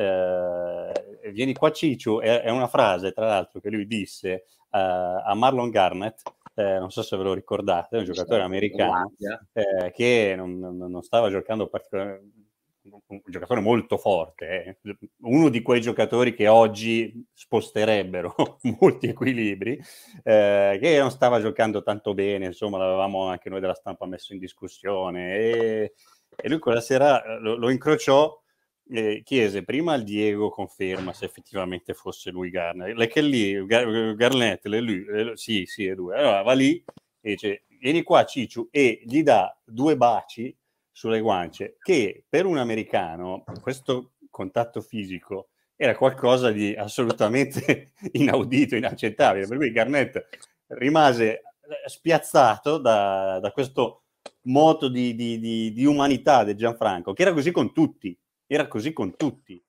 eh, vieni qua Ciccio, è, è, una frase tra l'altro che lui disse eh, a Marlon Garnett, eh, non so se ve lo ricordate, è un giocatore certo, americano eh, che non, non, stava giocando particolarmente, un giocatore molto forte, eh. uno di quei giocatori che oggi sposterebbero molti equilibri, eh, che non stava giocando tanto bene, insomma l'avevamo anche noi della stampa messo in discussione e, e lui quella sera lo, lo incrociò eh, chiese prima al Diego conferma se effettivamente fosse lui Garnett. lei che lì, Gar- le lui, le, sì, sì, è lui. Allora va lì e dice, vieni qua Cicciu e gli dà due baci sulle guance, che per un americano questo contatto fisico era qualcosa di assolutamente inaudito, inaccettabile, per cui Garnett rimase eh, spiazzato da, da questo moto di, di, di, di, umanità del Gianfranco, che era così con tutti, era così con tutti.